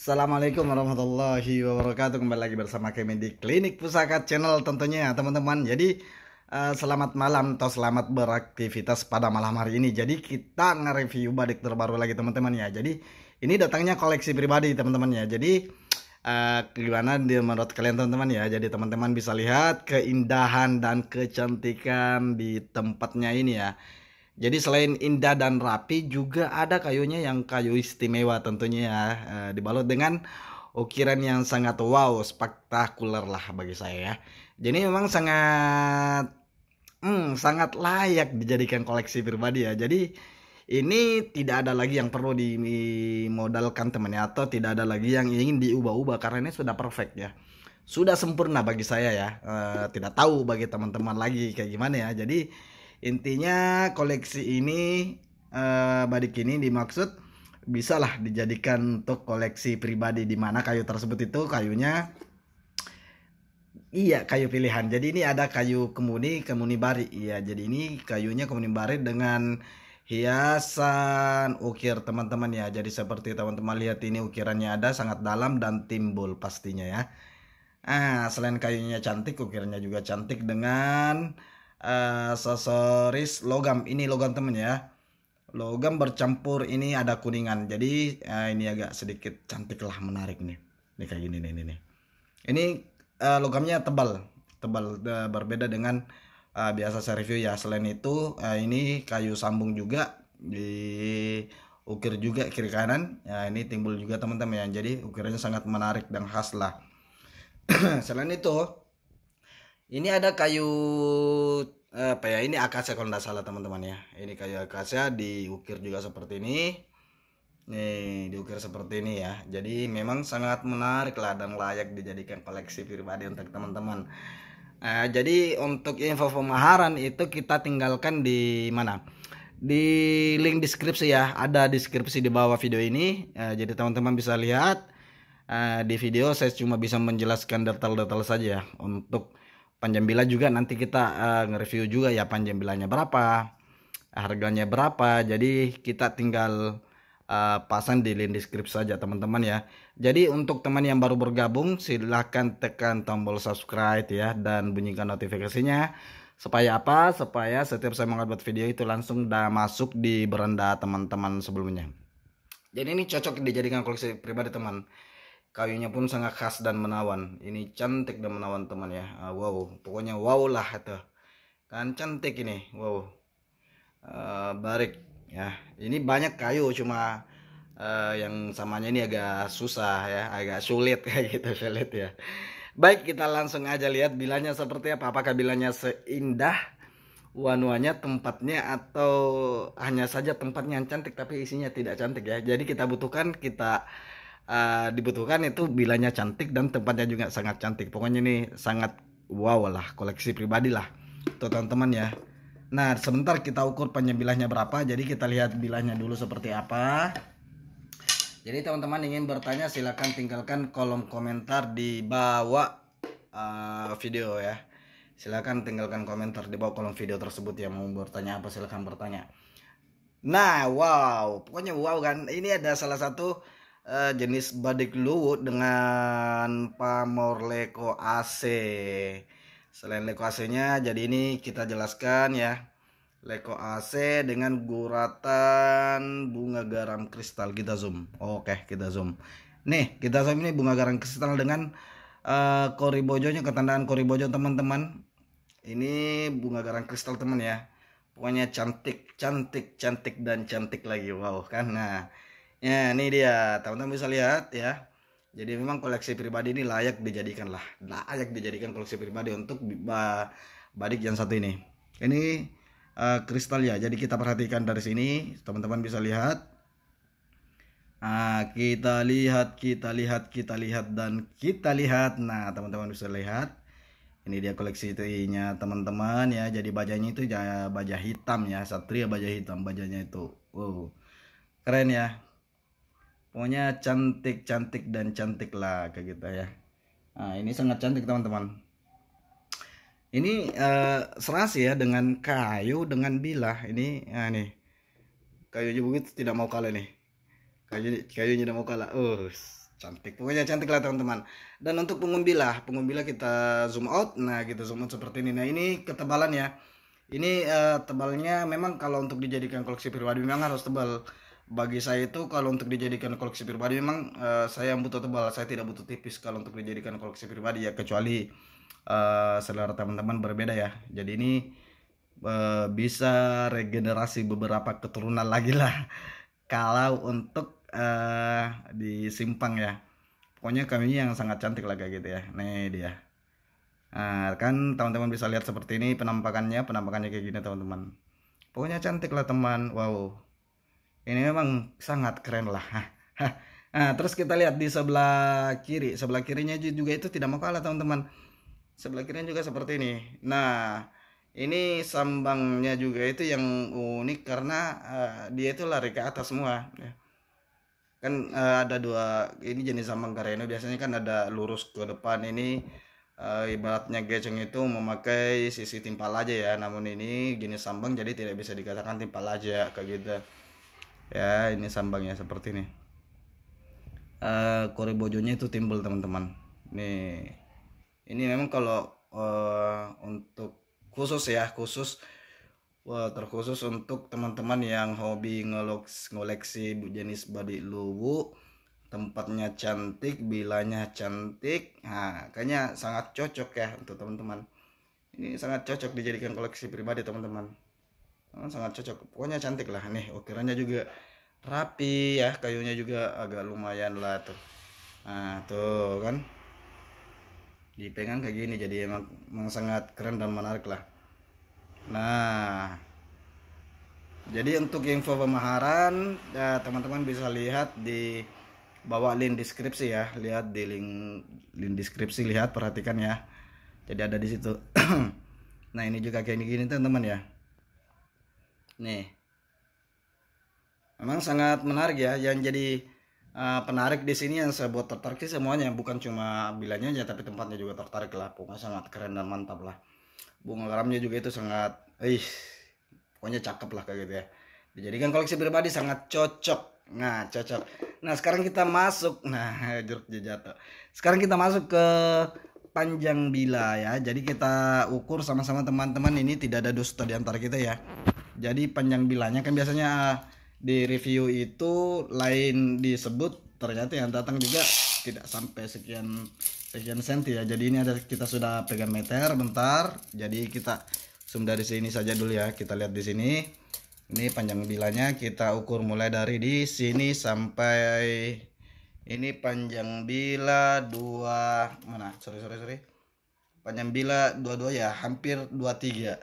Assalamualaikum warahmatullahi wabarakatuh Kembali lagi bersama kami di Klinik Pusaka Channel tentunya ya, teman-teman Jadi eh, selamat malam atau selamat beraktivitas pada malam hari ini Jadi kita nge-review badik terbaru lagi teman-teman ya Jadi ini datangnya koleksi pribadi teman-teman ya Jadi uh, gimana menurut kalian teman-teman ya Jadi teman-teman bisa lihat keindahan dan kecantikan di tempatnya ini ya jadi selain indah dan rapi juga ada kayunya yang kayu istimewa tentunya ya e, dibalut dengan ukiran yang sangat wow spektakuler lah bagi saya ya. Jadi memang sangat hmm, sangat layak dijadikan koleksi pribadi ya. Jadi ini tidak ada lagi yang perlu dimodalkan temannya atau tidak ada lagi yang ingin diubah-ubah karena ini sudah perfect ya. Sudah sempurna bagi saya ya. E, tidak tahu bagi teman-teman lagi kayak gimana ya. Jadi Intinya koleksi ini uh, badik ini dimaksud bisa lah dijadikan untuk koleksi pribadi di mana kayu tersebut itu kayunya Iya kayu pilihan. Jadi ini ada kayu kemuni, kemuni bari. Iya, jadi ini kayunya kemuni bari dengan hiasan ukir teman-teman ya. Jadi seperti teman-teman lihat ini ukirannya ada sangat dalam dan timbul pastinya ya. Ah, selain kayunya cantik, ukirannya juga cantik dengan Eh, sosoris logam ini logam temen ya logam bercampur ini ada kuningan jadi uh, ini agak sedikit cantik lah menarik nih ini kayak gini nih ini nih ini uh, logamnya tebal tebal uh, berbeda dengan uh, biasa saya review ya selain itu uh, ini kayu sambung juga di ukir juga kiri kanan ya ini timbul juga teman-teman ya jadi ukirannya sangat menarik dan khas lah selain itu ini ada kayu apa ya ini akasia kalau tidak salah teman-teman ya ini kayu akasia diukir juga seperti ini nih diukir seperti ini ya jadi memang sangat menarik lah dan layak dijadikan koleksi pribadi untuk teman-teman Uh, jadi untuk info pemaharan itu kita tinggalkan di mana? Di link deskripsi ya. Ada deskripsi di bawah video ini. Uh, jadi teman-teman bisa lihat uh, di video saya cuma bisa menjelaskan detail-detail saja ya untuk Panjambila juga nanti kita uh, nge-review juga ya panjambilanya berapa, harganya berapa. Jadi kita tinggal uh, pasang di link deskripsi saja teman-teman ya. Jadi untuk teman yang baru bergabung silahkan tekan tombol subscribe ya dan bunyikan notifikasinya. Supaya apa? Supaya setiap saya mengupload video itu langsung udah masuk di beranda teman-teman sebelumnya. Jadi ini cocok dijadikan koleksi pribadi -teman kayunya pun sangat khas dan menawan ini cantik dan menawan teman ya ah, wow pokoknya wow lah itu kan cantik ini wow uh, barik ya ini banyak kayu cuma uh, yang samanya ini agak susah ya agak sulit kayak gitu sulit ya baik kita langsung aja lihat bilanya seperti apa apakah bilanya seindah wanuanya tempatnya atau hanya saja tempatnya yang cantik tapi isinya tidak cantik ya jadi kita butuhkan kita Eh, dibutuhkan itu bilanya cantik dan tempatnya juga sangat cantik pokoknya ini sangat wow lah koleksi pribadi lah tuh teman-teman ya nah sebentar kita ukur penyebilahnya berapa jadi kita lihat bilahnya dulu seperti apa jadi teman-teman ingin bertanya silahkan tinggalkan kolom komentar di bawah uh, video ya silahkan tinggalkan komentar di bawah kolom video tersebut yang mau bertanya apa silahkan bertanya nah wow pokoknya wow kan ini ada salah satu uh, jenis badik luwut dengan pamor leko AC. Selain leko AC-nya, jadi ini kita jelaskan ya. Leko AC dengan guratan bunga garam kristal kita zoom. Oke, kita zoom. Nih, kita zoom ini bunga garam kristal dengan uh, eh, kori bojonya ketandaan kori bojo teman-teman. Ini bunga garam kristal teman ya. Pokoknya cantik, cantik, cantik dan cantik lagi. Wow, kan. Nah, Ya, ini dia. Teman-teman bisa lihat ya. Jadi memang koleksi pribadi ini layak dijadikan lah. Layak dijadikan koleksi pribadi untuk badik yang satu ini. Ini uh, kristal ya. Jadi kita perhatikan dari sini, teman-teman bisa lihat. Nah, kita lihat, kita lihat, kita lihat dan kita lihat. Nah, teman-teman bisa lihat. Ini dia koleksi itunya teman-teman ya. Jadi bajanya itu baja hitam ya, satria baja hitam bajanya itu. Wow. Keren ya pokoknya cantik cantik dan cantik lah kayak gitu ya nah ini sangat cantik teman-teman ini uh, eh, serasi ya dengan kayu dengan bilah ini nah nih kayu begitu tidak mau kalah nih kayu kayunya tidak mau kalah uh cantik pokoknya cantik lah teman-teman dan untuk pengumbilah pengumbilah kita zoom out nah kita zoom out seperti ini nah ini ketebalan ya ini uh, tebalnya memang kalau untuk dijadikan koleksi pribadi memang harus tebal bagi saya itu kalau untuk dijadikan koleksi pribadi memang uh, saya butuh tebal saya tidak butuh tipis kalau untuk dijadikan koleksi pribadi ya kecuali uh, eh, selera teman-teman berbeda ya jadi ini uh, bisa regenerasi beberapa keturunan lagi lah kalau untuk uh, di ya pokoknya kami yang sangat cantik lah kayak gitu ya nih dia nah, kan teman-teman bisa lihat seperti ini penampakannya penampakannya kayak gini teman-teman pokoknya cantik lah teman wow ini memang sangat keren lah nah terus kita lihat di sebelah kiri sebelah kirinya juga itu tidak mau kalah teman-teman sebelah kirinya juga seperti ini nah ini sambangnya juga itu yang unik karena uh, dia itu lari ke atas semua ya. kan uh, ada dua ini jenis sambang keren. biasanya kan ada lurus ke depan ini uh, ibaratnya geceng itu memakai sisi timpal aja ya namun ini jenis sambang jadi tidak bisa dikatakan timpal aja kayak gitu ya ini sambangnya seperti ini uh, kore bojonya itu timbul teman-teman nih ini memang kalau uh, untuk khusus ya khusus Wah, terkhusus untuk teman-teman yang hobi ngoleksi jenis badik luwu tempatnya cantik bilanya cantik nah kayaknya sangat cocok ya untuk teman-teman ini sangat cocok dijadikan koleksi pribadi teman-teman Hmm, sangat cocok pokoknya cantik lah nih ukirannya oh, juga rapi ya kayunya juga agak lumayan lah tuh nah tuh kan dipegang kayak gini jadi emang, emang sangat keren dan menarik lah nah jadi untuk info pemaharan ya, teman-teman bisa lihat di bawah link deskripsi ya lihat di link link deskripsi lihat perhatikan ya jadi ada di situ nah ini juga kayak gini teman-teman ya Nih. Memang sangat menarik ya yang jadi uh, penarik di sini yang saya buat tertarik sih semuanya bukan cuma bilanya aja tapi tempatnya juga tertarik lah pokoknya sangat keren dan mantap lah bunga garamnya juga itu sangat ih pokoknya cakep lah kayak gitu ya dijadikan koleksi pribadi sangat cocok nah cocok nah sekarang kita masuk nah jeruk jatuh sekarang kita masuk ke panjang bila ya jadi kita ukur sama-sama teman-teman ini tidak ada dusta di antara kita ya jadi panjang bilanya kan biasanya di review itu lain disebut ternyata yang datang juga tidak sampai sekian sekian senti ya. Jadi ini ada kita sudah pegang meter bentar. Jadi kita zoom dari sini saja dulu ya. Kita lihat di sini. Ini panjang bilanya kita ukur mulai dari di sini sampai ini panjang bila dua mana sorry sorry sorry panjang bila dua dua ya hampir dua tiga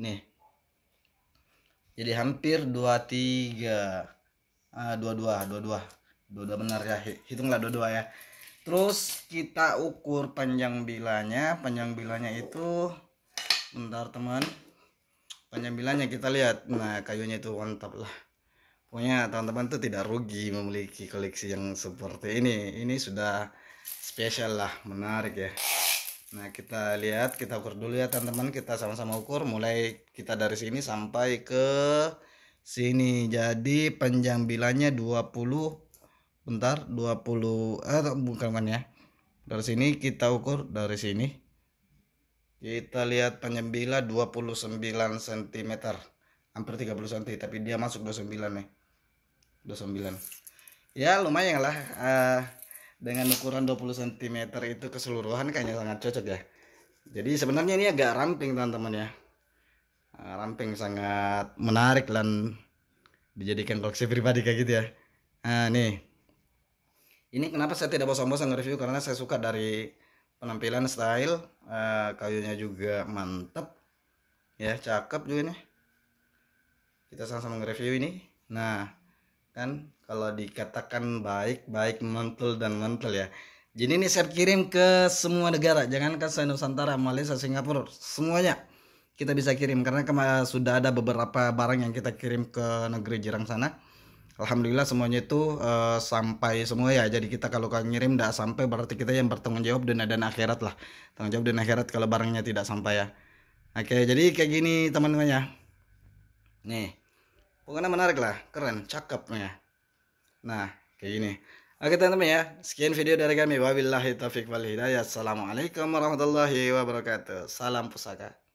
nih jadi hampir 23 22 22 22 benar ya hitunglah 22 ya terus kita ukur panjang bilanya panjang bilanya itu bentar teman panjang bilanya kita lihat nah kayunya itu mantap lah pokoknya teman-teman tuh tidak rugi memiliki koleksi yang seperti ini ini sudah spesial lah menarik ya Nah, kita lihat, kita ukur dulu ya teman-teman. Kita sama-sama ukur mulai kita dari sini sampai ke sini. Jadi panjang bilanya 20 bentar, 20 eh bukan bukan ya. Dari sini kita ukur dari sini. Kita lihat panjang bila 29 cm. Hampir 30 cm, tapi dia masuk 29 nih. 29. Ya, lumayan lah. Uh, dengan ukuran 20 cm itu keseluruhan kayaknya sangat cocok ya jadi sebenarnya ini agak ramping teman-teman ya ah, ramping sangat menarik dan dijadikan koleksi pribadi kayak gitu ya nah nih ini kenapa saya tidak bosan-bosan nge-review karena saya suka dari penampilan style uh, kayunya juga mantep ya cakep juga nih kita sama-sama nge-review ini nah kan kalau dikatakan baik baik mantul dan mantul ya jadi ini saya kirim ke semua negara jangan ke Nusantara Malaysia Singapura semuanya kita bisa kirim karena sudah ada beberapa barang yang kita kirim ke negeri jirang sana Alhamdulillah semuanya itu uh, sampai semua ya jadi kita kalau ngirim tidak sampai berarti kita yang bertanggung jawab dunia dan akhirat lah tanggung jawab dan akhirat kalau barangnya tidak sampai ya oke jadi kayak gini teman temannya ya nih pokoknya menarik lah keren cakepnya Nah, kayak gini. Oke teman-teman ya, sekian video dari kami. Wabillahi taufiq wal hidayah. Assalamualaikum warahmatullahi wabarakatuh. Salam pusaka.